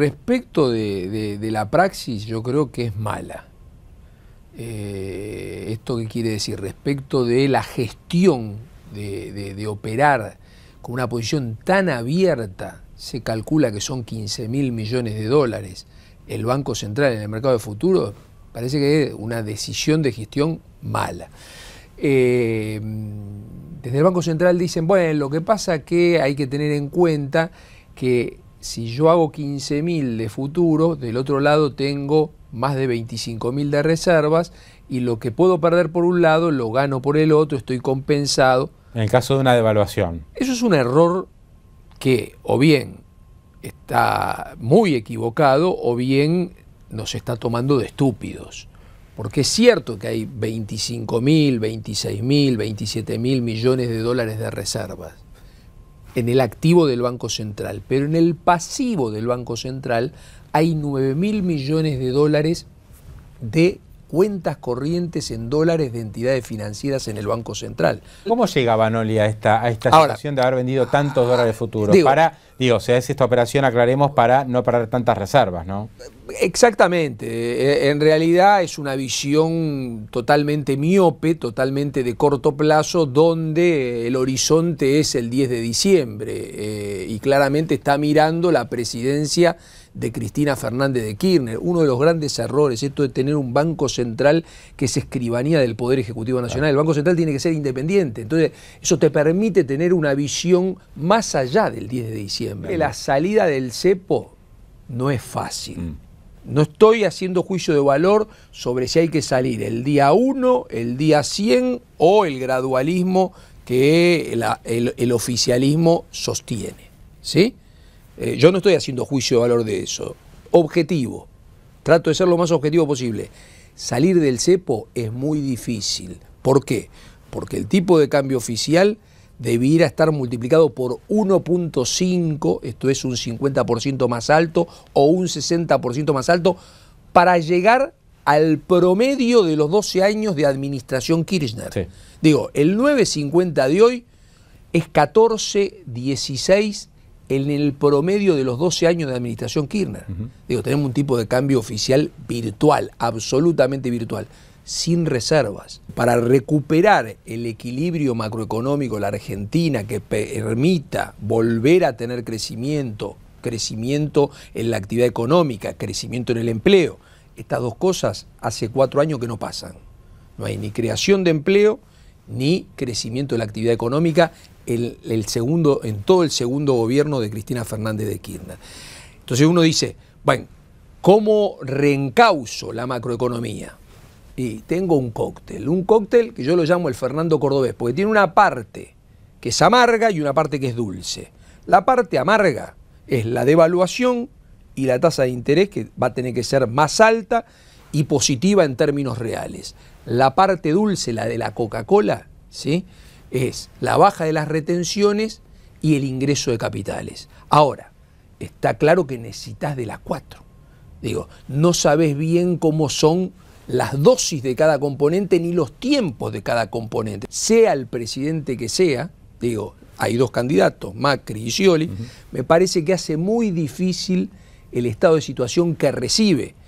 Respecto de, la praxis, yo creo que es mala. Eh, ¿Esto qué quiere decir? Respecto de la gestión de, operar con una posición tan abierta, se calcula que son 15 mil millones de dólares, el Banco Central en el mercado de futuro parece que es una decisión de gestión mala. Eh, desde el Banco Central dicen, bueno, lo que pasa que hay que tener en cuenta que si yo hago 15.000 de futuro, del otro lado tengo más de 25.000 de reservas y lo que puedo perder por un lado lo gano por el otro, estoy compensado. En el caso de una devaluación. Eso es un error que o bien está muy equivocado o bien nos está tomando de estúpidos. Porque es cierto que hay 25.000, 26.000, 27.000 millones de dólares de reservas en el activo del Banco Central, pero en el pasivo del Banco Central hay 9 mil millones de dólares de cuentas corrientes en dólares de entidades financieras en el Banco Central. ¿Cómo llegaba Noli a esta, a esta situación de haber vendido tantos dólares futuros? Para Digo, sea, si esta operación, aclaremos, para no perder tantas reservas, ¿no? Exactamente. Eh, en realidad es una visión totalmente miope, totalmente de corto plazo, donde el horizonte es el 10 de diciembre eh, y claramente está mirando la presidencia de Cristina Fernández de Kirchner. Uno de los grandes errores, esto de tener un Banco Central que es escribanía del Poder Ejecutivo Nacional. El Banco Central tiene que ser independiente. Entonces, eso te permite tener una visión más allá del 10 de diciembre. La salida del cepo no es fácil. Mm. No estoy haciendo juicio de valor sobre si hay que salir el día 1, el día 100 o el gradualismo que el, oficialismo sostiene. ¿sí? Eh, yo no estoy haciendo juicio de valor de eso. Objetivo. Trato de ser lo más objetivo posible. Salir del cepo es muy difícil. ¿Por qué? Porque el tipo de cambio oficial debiera estar multiplicado por 1.5, esto es un 50% más alto o un 60% más alto, para llegar al promedio de los 12 años de administración Kirchner. Digo, el 9.50 de hoy es 14.16 en el promedio de los 12 años de administración Kirchner. Digo, tenemos un tipo de cambio oficial virtual, absolutamente virtual sin reservas. Para recuperar el equilibrio macroeconómico de la Argentina que permita volver a tener crecimiento, crecimiento en la actividad económica, crecimiento en el empleo, estas dos cosas hace cuatro años que no pasan. No hay ni creación de empleo ni crecimiento de la actividad económica en, el segundo, en todo el segundo gobierno de Cristina Fernández de Kirchner. Entonces uno dice, bueno, ¿cómo reencauso la macroeconomía? tengo un cóctel. Un cóctel que yo lo llamo el Fernando Cordobés, porque tiene una parte que es amarga y una parte que es dulce. La parte amarga es la devaluación y la tasa de interés que va a tener que ser más alta y positiva en términos reales. La parte dulce, la de la Coca-Cola, ¿sí? es la baja de las retenciones y el ingreso de capitales. Ahora, está claro que necesitas de las cuatro. Digo, no sabes bien cómo son las dosis de cada componente ni los tiempos de cada componente. Sea el presidente que sea, digo, hay dos candidatos, Macri y Scioli, me parece que hace muy difícil el estado de situación que recibe.